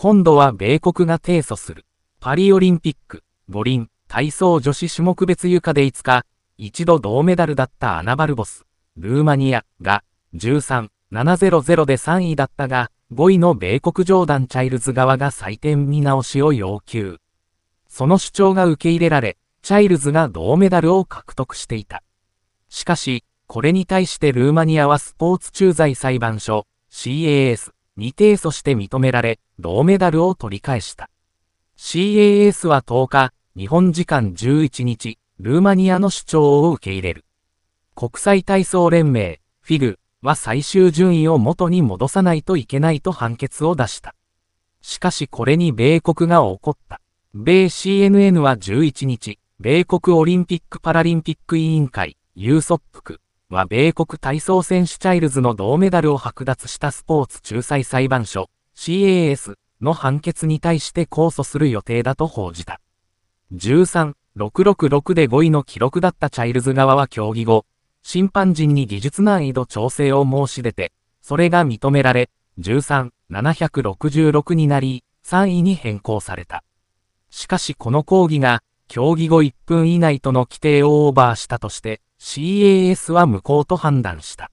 今度は米国が提訴する。パリオリンピック、五輪、体操女子種目別床で5日、一度銅メダルだったアナバルボス、ルーマニアが13、700で3位だったが、5位の米国ジョーダン・チャイルズ側が採点見直しを要求。その主張が受け入れられ、チャイルズが銅メダルを獲得していた。しかし、これに対してルーマニアはスポーツ駐在裁判所、CAS に提訴して認められ、銅メダルを取り返した。CAS は10日、日本時間11日、ルーマニアの主張を受け入れる。国際体操連盟、フィグは最終順位を元に戻さないといけないと判決を出した。しかしこれに米国が怒った。米 CNN は11日、米国オリンピック・パラリンピック委員会、ユーソップクは米国体操選手チャイルズの銅メダルを剥奪したスポーツ仲裁裁判所 CAS の判決に対して控訴する予定だと報じた。13666で5位の記録だったチャイルズ側は競技後、審判陣に技術難易度調整を申し出て、それが認められ、13766になり、3位に変更された。しかしこの抗議が、競技後1分以内との規定をオーバーしたとして、CAS は無効と判断した。